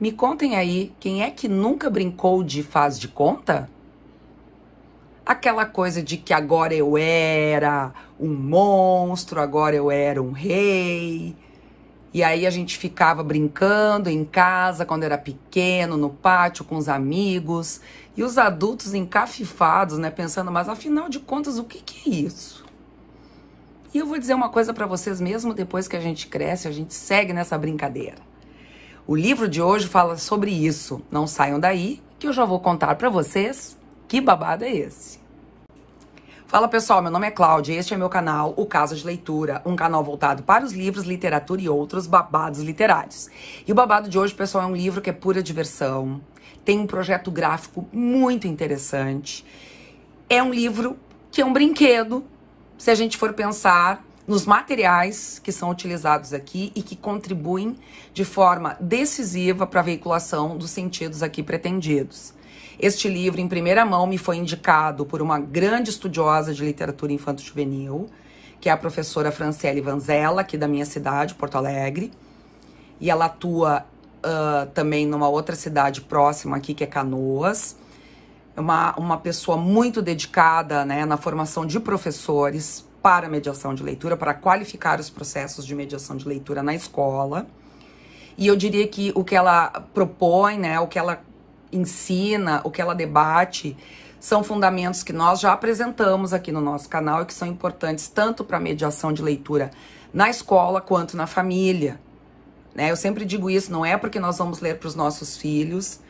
Me contem aí, quem é que nunca brincou de faz de conta? Aquela coisa de que agora eu era um monstro, agora eu era um rei. E aí a gente ficava brincando em casa quando era pequeno, no pátio com os amigos, e os adultos encafifados, né, pensando, mas afinal de contas, o que, que é isso? E eu vou dizer uma coisa para vocês, mesmo depois que a gente cresce, a gente segue nessa brincadeira. O livro de hoje fala sobre isso. Não saiam daí que eu já vou contar para vocês que babado é esse. Fala pessoal, meu nome é Cláudia e este é meu canal O Caso de Leitura, um canal voltado para os livros, literatura e outros babados literários. E o babado de hoje, pessoal, é um livro que é pura diversão, tem um projeto gráfico muito interessante. É um livro que é um brinquedo, se a gente for pensar nos materiais que são utilizados aqui e que contribuem de forma decisiva para a veiculação dos sentidos aqui pretendidos. Este livro, em primeira mão, me foi indicado por uma grande estudiosa de literatura infanto-juvenil, que é a professora Franciele Vanzella, aqui da minha cidade, Porto Alegre. E ela atua uh, também numa outra cidade próxima aqui, que é Canoas. É uma, uma pessoa muito dedicada né, na formação de professores, para mediação de leitura, para qualificar os processos de mediação de leitura na escola. E eu diria que o que ela propõe, né, o que ela ensina, o que ela debate, são fundamentos que nós já apresentamos aqui no nosso canal e que são importantes tanto para a mediação de leitura na escola quanto na família. Né? Eu sempre digo isso, não é porque nós vamos ler para os nossos filhos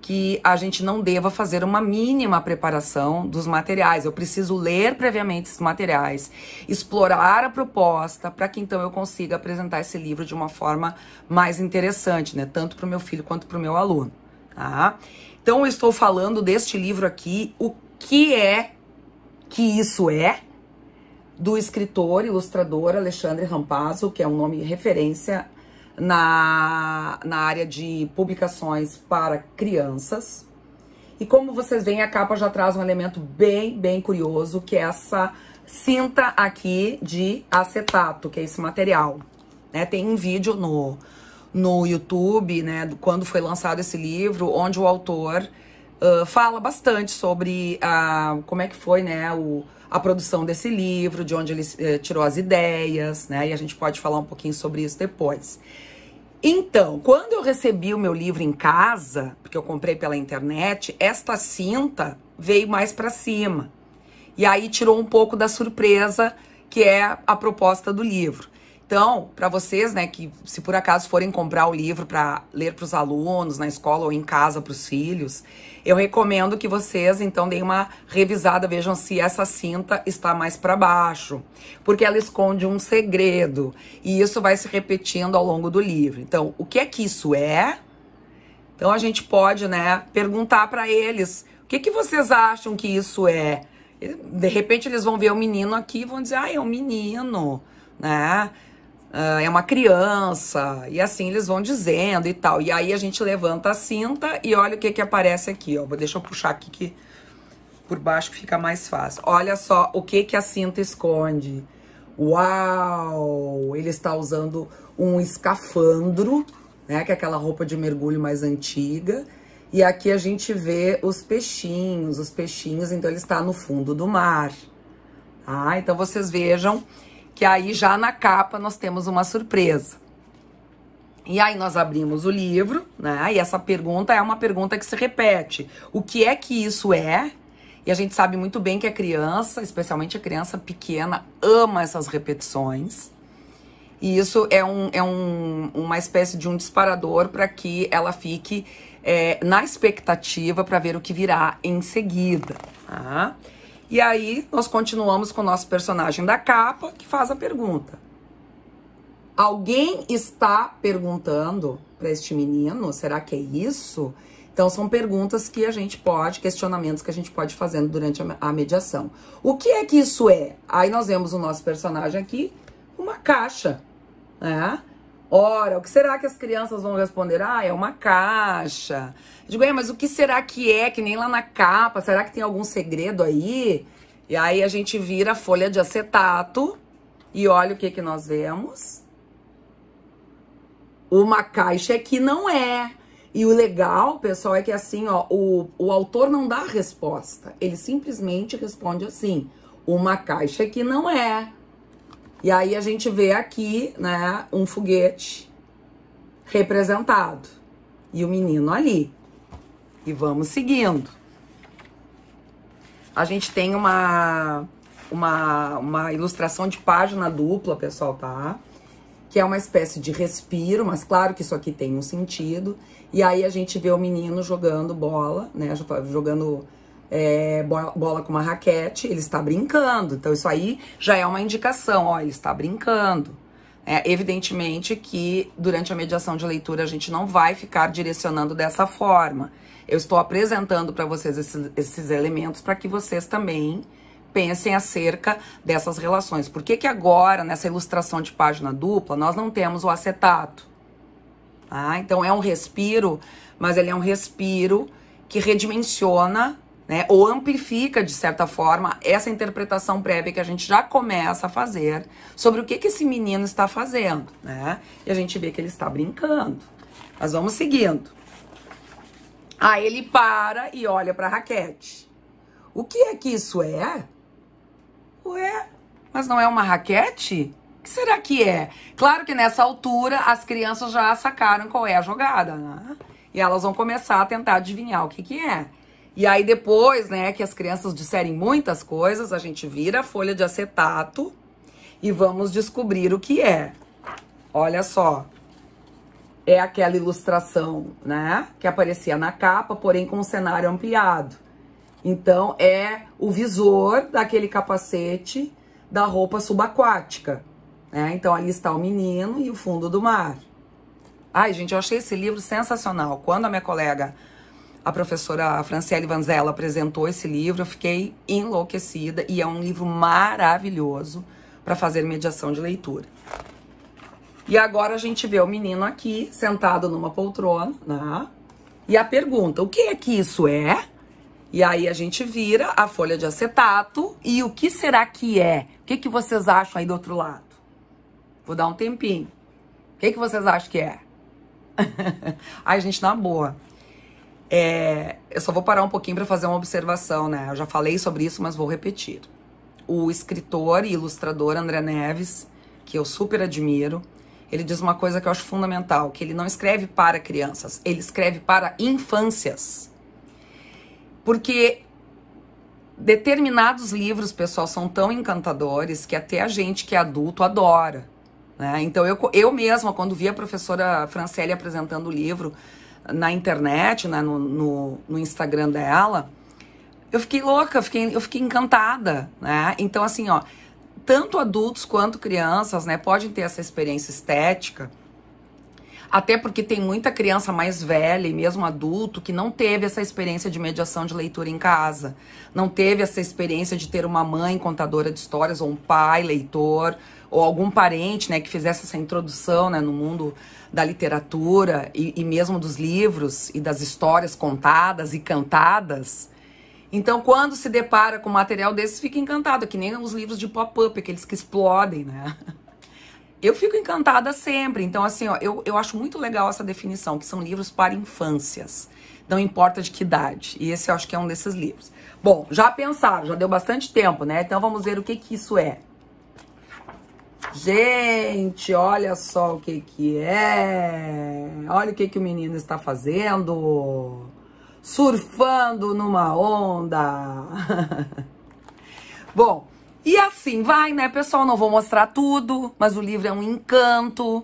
que a gente não deva fazer uma mínima preparação dos materiais. Eu preciso ler previamente esses materiais, explorar a proposta, para que então eu consiga apresentar esse livro de uma forma mais interessante, né? Tanto para o meu filho quanto para o meu aluno. Tá? Então eu estou falando deste livro aqui, o que é que isso é, do escritor, ilustrador Alexandre Rampazzo, que é um nome referência na, na área de publicações para crianças. E como vocês veem, a capa já traz um elemento bem, bem curioso, que é essa cinta aqui de acetato, que é esse material. Né? Tem um vídeo no, no YouTube, né, quando foi lançado esse livro, onde o autor fala bastante sobre a, como é que foi né, o, a produção desse livro, de onde ele uh, tirou as ideias, né? E a gente pode falar um pouquinho sobre isso depois. Então, quando eu recebi o meu livro em casa, porque eu comprei pela internet, esta cinta veio mais para cima. E aí tirou um pouco da surpresa que é a proposta do livro. Então, para vocês, né, que se por acaso forem comprar o livro para ler para os alunos na escola ou em casa para os filhos, eu recomendo que vocês então deem uma revisada, vejam se essa cinta está mais para baixo, porque ela esconde um segredo e isso vai se repetindo ao longo do livro. Então, o que é que isso é? Então a gente pode, né, perguntar para eles, o que que vocês acham que isso é? De repente eles vão ver o menino aqui e vão dizer, ah, é um menino, né? Ah, é uma criança, e assim eles vão dizendo e tal. E aí a gente levanta a cinta e olha o que que aparece aqui, ó. Deixa eu puxar aqui que por baixo fica mais fácil. Olha só o que que a cinta esconde. Uau! Ele está usando um escafandro, né, que é aquela roupa de mergulho mais antiga. E aqui a gente vê os peixinhos, os peixinhos, então ele está no fundo do mar. Ah, então vocês vejam que aí já na capa nós temos uma surpresa. E aí nós abrimos o livro, né? E essa pergunta é uma pergunta que se repete. O que é que isso é? E a gente sabe muito bem que a criança, especialmente a criança pequena, ama essas repetições. E isso é, um, é um, uma espécie de um disparador para que ela fique é, na expectativa para ver o que virá em seguida. Tá? E aí nós continuamos com o nosso personagem da capa que faz a pergunta. Alguém está perguntando para este menino, será que é isso? Então são perguntas que a gente pode, questionamentos que a gente pode fazendo durante a mediação. O que é que isso é? Aí nós vemos o nosso personagem aqui, uma caixa, né? Ora, o que será que as crianças vão responder? Ah, é uma caixa. Eu digo, é, mas o que será que é? Que nem lá na capa, será que tem algum segredo aí? E aí a gente vira a folha de acetato e olha o que, que nós vemos. Uma caixa que não é. E o legal, pessoal, é que assim, ó, o, o autor não dá a resposta. Ele simplesmente responde assim: uma caixa que não é. E aí a gente vê aqui, né, um foguete representado e o menino ali. E vamos seguindo. A gente tem uma uma, uma ilustração de página dupla, pessoal, tá? Que é uma espécie de respiro, mas claro que isso aqui tem um sentido. E aí a gente vê o menino jogando bola, né? Tá jogando é, bola com uma raquete, ele está brincando. Então, isso aí já é uma indicação, ó, ele está brincando. É, evidentemente que durante a mediação de leitura a gente não vai ficar direcionando dessa forma. Eu estou apresentando para vocês esses, esses elementos para que vocês também pensem acerca dessas relações. Por que, que agora, nessa ilustração de página dupla, nós não temos o acetato? Ah, então é um respiro, mas ele é um respiro que redimensiona né? Ou amplifica, de certa forma, essa interpretação prévia que a gente já começa a fazer sobre o que, que esse menino está fazendo, né? E a gente vê que ele está brincando. Mas vamos seguindo. Aí ele para e olha para a raquete. O que é que isso é? Ué, mas não é uma raquete? O que será que é? Claro que nessa altura as crianças já sacaram qual é a jogada, né? E elas vão começar a tentar adivinhar o que, que é. E aí depois, né, que as crianças disserem muitas coisas, a gente vira a folha de acetato e vamos descobrir o que é. Olha só. É aquela ilustração, né, que aparecia na capa, porém com um cenário ampliado. Então é o visor daquele capacete da roupa subaquática, né? Então ali está o menino e o fundo do mar. Ai, gente, eu achei esse livro sensacional. Quando a minha colega a professora Franciele Vanzella apresentou esse livro, eu fiquei enlouquecida e é um livro maravilhoso para fazer mediação de leitura. E agora a gente vê o menino aqui sentado numa poltrona, né? E a pergunta: o que é que isso é? E aí a gente vira a folha de acetato e o que será que é? O que, que vocês acham aí do outro lado? Vou dar um tempinho. O que, que vocês acham que é? Ai, gente, na boa. É, eu só vou parar um pouquinho para fazer uma observação, né? Eu já falei sobre isso, mas vou repetir. O escritor e ilustrador André Neves, que eu super admiro, ele diz uma coisa que eu acho fundamental, que ele não escreve para crianças, ele escreve para infâncias. Porque determinados livros, pessoal, são tão encantadores que até a gente que é adulto adora. Né? Então, eu, eu mesma, quando vi a professora Francélia apresentando o livro, na internet, né, no, no, no Instagram dela, eu fiquei louca, fiquei, eu fiquei encantada, né? Então, assim, ó, tanto adultos quanto crianças, né, podem ter essa experiência estética até porque tem muita criança mais velha e mesmo adulto que não teve essa experiência de mediação de leitura em casa, não teve essa experiência de ter uma mãe contadora de histórias ou um pai leitor ou algum parente, né, que fizesse essa introdução, né, no mundo da literatura e, e mesmo dos livros e das histórias contadas e cantadas. Então, quando se depara com material desse, fica encantado, que nem os livros de pop-up, aqueles que explodem, né? Eu fico encantada sempre. Então, assim, ó, eu, eu acho muito legal essa definição, que são livros para infâncias. Não importa de que idade. E esse eu acho que é um desses livros. Bom, já pensaram, já deu bastante tempo, né? Então vamos ver o que que isso é. Gente, olha só o que que é. Olha o que que o menino está fazendo. Surfando numa onda. Bom, e assim vai, né, pessoal? Não vou mostrar tudo, mas o livro é um encanto.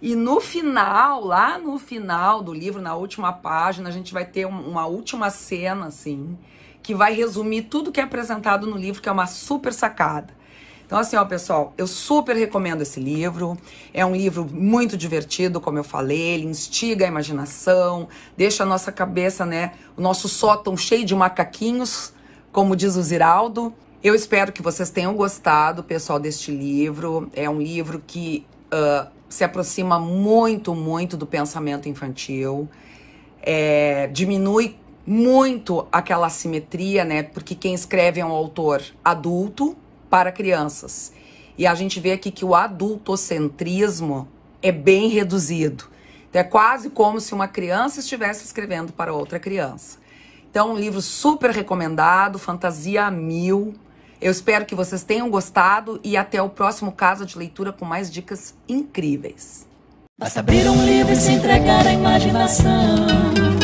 E no final, lá no final do livro, na última página, a gente vai ter uma última cena, assim, que vai resumir tudo que é apresentado no livro, que é uma super sacada. Então, assim, ó, pessoal, eu super recomendo esse livro. É um livro muito divertido, como eu falei, ele instiga a imaginação, deixa a nossa cabeça, né, o nosso sótão cheio de macaquinhos, como diz o Ziraldo. Eu espero que vocês tenham gostado, pessoal, deste livro. É um livro que uh, se aproxima muito, muito do pensamento infantil. É, diminui muito aquela assimetria, né? Porque quem escreve é um autor adulto para crianças. E a gente vê aqui que o adultocentrismo é bem reduzido. Então é quase como se uma criança estivesse escrevendo para outra criança. Então, um livro super recomendado, Fantasia Mil. Eu espero que vocês tenham gostado e até o próximo caso de leitura com mais dicas incríveis. Basta abrir um livro e se entregar à imaginação.